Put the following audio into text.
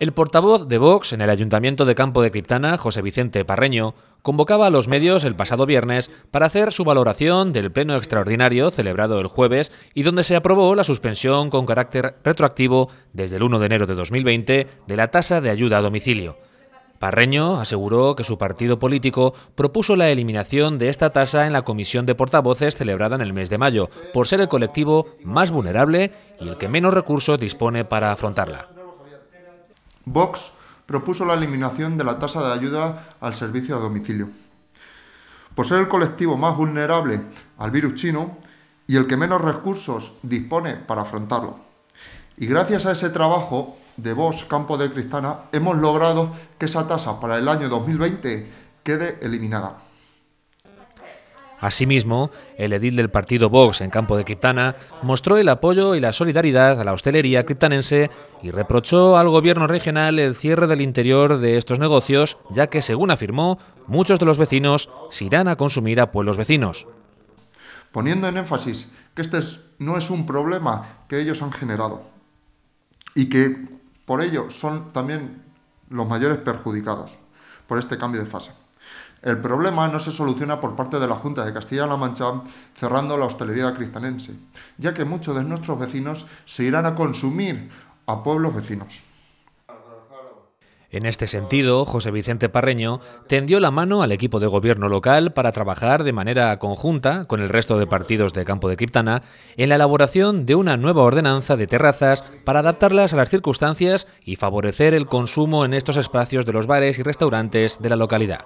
El portavoz de Vox en el Ayuntamiento de Campo de Criptana, José Vicente Parreño, convocaba a los medios el pasado viernes para hacer su valoración del pleno extraordinario celebrado el jueves y donde se aprobó la suspensión con carácter retroactivo desde el 1 de enero de 2020 de la tasa de ayuda a domicilio. Parreño aseguró que su partido político propuso la eliminación de esta tasa en la comisión de portavoces celebrada en el mes de mayo, por ser el colectivo más vulnerable y el que menos recursos dispone para afrontarla. Vox propuso la eliminación de la tasa de ayuda al servicio a domicilio. Por ser el colectivo más vulnerable al virus chino y el que menos recursos dispone para afrontarlo. Y gracias a ese trabajo de Vox Campo de Cristana hemos logrado que esa tasa para el año 2020 quede eliminada. Asimismo, el edil del partido Vox en campo de Criptana mostró el apoyo y la solidaridad a la hostelería criptanense y reprochó al gobierno regional el cierre del interior de estos negocios, ya que, según afirmó, muchos de los vecinos se irán a consumir a pueblos vecinos. Poniendo en énfasis que este no es un problema que ellos han generado y que por ello son también los mayores perjudicados por este cambio de fase. El problema no se soluciona por parte de la Junta de Castilla-La Mancha cerrando la hostelería cristalense, ya que muchos de nuestros vecinos se irán a consumir a pueblos vecinos. En este sentido, José Vicente Parreño tendió la mano al equipo de gobierno local para trabajar de manera conjunta con el resto de partidos de Campo de Criptana en la elaboración de una nueva ordenanza de terrazas para adaptarlas a las circunstancias y favorecer el consumo en estos espacios de los bares y restaurantes de la localidad.